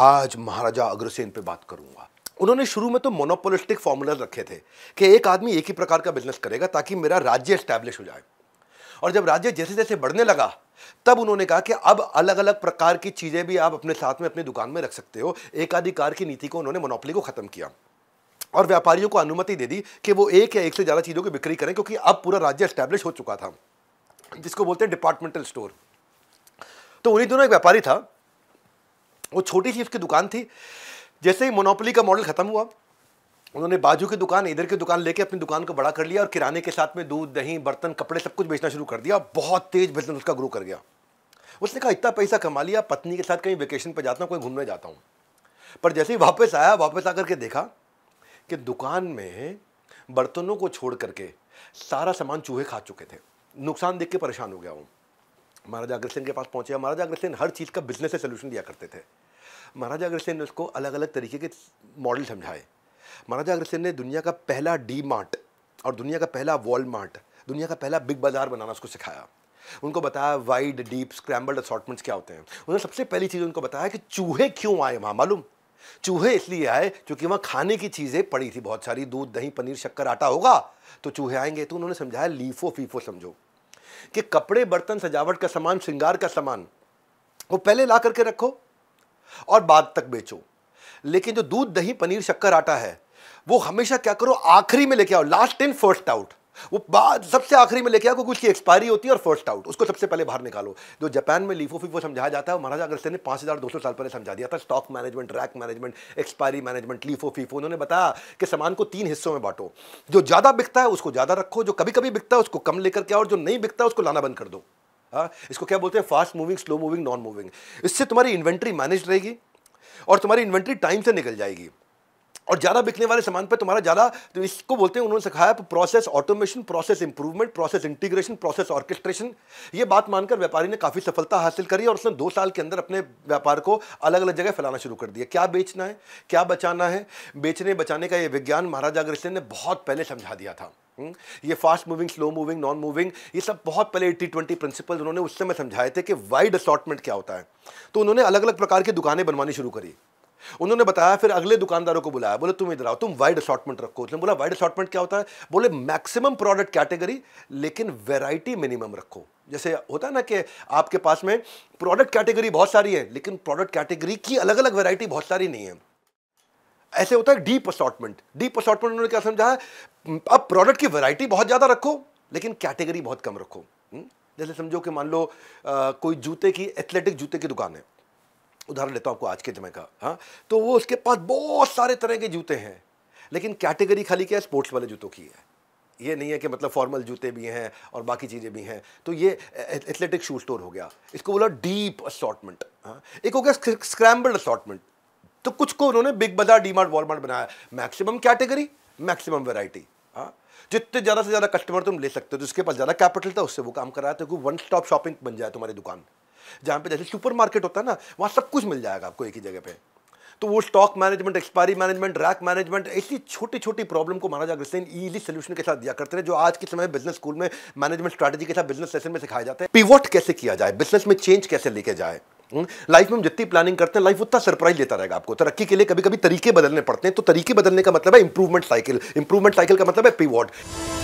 आज महाराजा अग्रसेन पे बात करूंगा उन्होंने शुरू में तो मोनोपोलिस्टिक फॉर्मूला रखे थे कि एक आदमी एक ही प्रकार का बिजनेस करेगा ताकि मेरा राज्य स्टैब्लिश हो जाए और जब राज्य जैसे जैसे बढ़ने लगा तब उन्होंने कहा कि अब अलग अलग प्रकार की चीज़ें भी आप अपने साथ में अपनी दुकान में रख सकते हो एकाधिकार की नीति को उन्होंने मोनोपली को ख़त्म किया और व्यापारियों को अनुमति दे दी कि वो एक या एक से ज़्यादा चीज़ों की बिक्री करें क्योंकि अब पूरा राज्य स्टैब्लिश हो चुका था जिसको बोलते हैं डिपार्टमेंटल स्टोर तो उन्हीं दोनों एक व्यापारी था वो छोटी सी उसकी दुकान थी जैसे ही मोनोपली का मॉडल ख़त्म हुआ उन्होंने बाजू की दुकान इधर की दुकान लेके अपनी दुकान को बड़ा कर लिया और किराने के साथ में दूध दही बर्तन कपड़े सब कुछ बेचना शुरू कर दिया बहुत तेज़ बिजनेस उसका ग्रो कर गया उसने कहा इतना पैसा कमा लिया पत्नी के साथ कहीं वेकेशन पर जाता हूँ कहीं घूमने जाता हूँ पर जैसे ही वापस आया वापस आकर के देखा कि दुकान में बर्तनों को छोड़ करके सारा सामान चूहे खा चुके थे नुकसान देख के परेशान हो गया हूँ महाराजा अग्रसेन के पास पहुँचे महाराजा अग्रसेन हर चीज़ का बिजनेस से सोल्यूशन दिया करते थे महाराजा अग्रसेन ने उसको अलग अलग तरीके के मॉडल समझाए महाराजा अग्रसेन ने दुनिया का पहला डी मार्ट और दुनिया का पहला वॉल मार्ट दुनिया का पहला बिग बाज़ार बनाना उसको सिखाया उनको बताया वाइड डीप स्क्रैम्बल्ड असॉटमेंट्स क्या होते हैं उन्होंने सबसे पहली चीज़ उनको बताया कि चूहे क्यों आए वहाँ मालूम चूहे इसलिए आए क्योंकि वहाँ खाने की चीज़ें पड़ी थी बहुत सारी दूध दही पनीर शक्कर आटा होगा तो चूहे आएंगे तो उन्होंने समझाया लीफो फीफो समझो कि कपड़े बर्तन सजावट का सामान श्रृंगार का सामान वो पहले ला करके रखो और बाद तक बेचो लेकिन जो दूध दही पनीर शक्कर आटा है वो हमेशा क्या करो आखिरी में लेके आओ लास्ट इन फर्स्ट आउट वो बाद सबसे आखिरी में लेके आया क्योंकि उसकी एक्सपायरी होती है और फर्स्ट आउट उसको सबसे पहले बाहर निकालो जो जापान में लीफो फीफो समझाया जाता है महाराजा अग्रसेन ने पाँच हज़ार दो सौ साल पहले समझा दिया था stock management rack management expiry management LIFO FIFO उन्होंने बताया कि सामान को तीन हिस्सों में बांटो जो ज़्यादा बिकता है उसको ज़्यादा रखो जो कभी कभी बिकता है उसको कम लेकर के और जो नहीं बिकता उसको लाना बंद कर दो हाँ इसको क्या बोलते हैं fast moving slow moving non moving इससे तुम्हारी इन्वेंट्री मैनेज रहेगी और तुम्हारी इन्वेंट्री टाइम से निकल जाएगी और ज़्यादा बिकने वाले सामान पर तुम्हारा ज़्यादा तो इसको बोलते हैं उन्होंने सिखाया process automation process improvement process integration process orchestration ये बात मानकर व्यापारी ने काफ़ी सफलता हासिल करी और उसने दो साल के अंदर अपने व्यापार को अलग अलग जगह फैलाना शुरू कर दिया क्या बेचना है क्या बचाना है बेचने बचाने का ये विज्ञान महाराजा अग्रसेन ने बहुत पहले समझा दिया था हम्म? ये fast moving slow moving non moving ये सब बहुत पहले एट्टी ट्वेंटी प्रिंसिपल उन्होंने उस समय समझाए थे कि वाइड असॉटमेंट क्या होता है तो उन्होंने अलग अलग प्रकार की दुकानें बनवानी शुरू करी उन्होंने बताया फिर अगले दुकानदारों को बुलाया बोले तुम इधर आओ तुम वाइड असॉटमेंट रखो उसने बोला वाइड असॉटमेंट क्या होता है बोले मैक्सिमम प्रोडक्ट कैटेगरी लेकिन वेराइटी मिनिमम रखो जैसे होता है ना कि आपके पास में प्रोडक्ट कैटेगरी बहुत सारी है लेकिन प्रोडक्ट कैटेगरी की अलग अलग वेराइटी बहुत सारी नहीं है ऐसे होता है डीप असॉटमेंट डीप असॉटमेंट उन्होंने क्या समझा अब प्रोडक्ट की वैरायटी बहुत ज़्यादा रखो लेकिन कैटेगरी बहुत कम रखो हम्म? जैसे समझो कि मान लो आ, कोई जूते की एथलेटिक जूते की दुकान है उदाहरण लेता हूँ आपको आज के समय का हाँ तो वो उसके पास बहुत सारे तरह के जूते हैं लेकिन कैटेगरी खाली क्या है स्पोर्ट्स वाले जूतों की है ये नहीं है कि मतलब फॉर्मल जूते भी हैं और बाकी चीज़ें भी हैं तो ये एथलेटिक शू स्टोर हो गया इसको बोला डीप असॉटमेंट हाँ? एक हो गया स्क्रैम्बल्ड असॉटमेंट तो कुछ को उन्होंने बिग बाजार डी मार्ट वॉलमार्ट बनाया मैक्सिमम कैटेगरी मैक्सिमम वेराइटी हाँ जितने ज़्यादा से ज़्यादा कस्टमर तुम ले सकते हो जिसके पास ज़्यादा कैपिटल था उससे वो काम कराया क्योंकि तो वन स्टॉप शॉपिंग बन जाए तुम्हारी दुकान जहाँ पे जैसे सुपरमार्केट होता है ना वहाँ सब कुछ मिल जाएगा आपको एक ही जगह पे तो वो stock management expiry management rack management ऐसी छोटी छोटी प्रॉब्लम को महाराजा अग्रसेन ईजी सोल्यूशन के साथ दिया करते हैं जो आज के समय बिजनेस स्कूल में मैनेजमेंट स्ट्रैटेजी के साथ बिजनेस सेशन में सिखाया जाता है पिवट कैसे किया जाए बिजनेस में चेंज कैसे लेके जाए लाइफ हम्म, में हम जितनी प्लानिंग करते हैं लाइफ उतना सरप्राइज देता रहेगा आपको तरक्की के लिए कभी कभी तरीके बदलने पड़ते हैं तो तरीके बदलने का मतलब है इंप्रूवमेंट साइकिल इंप्रूवमेंट साइकिल का मतलब है पिवॉट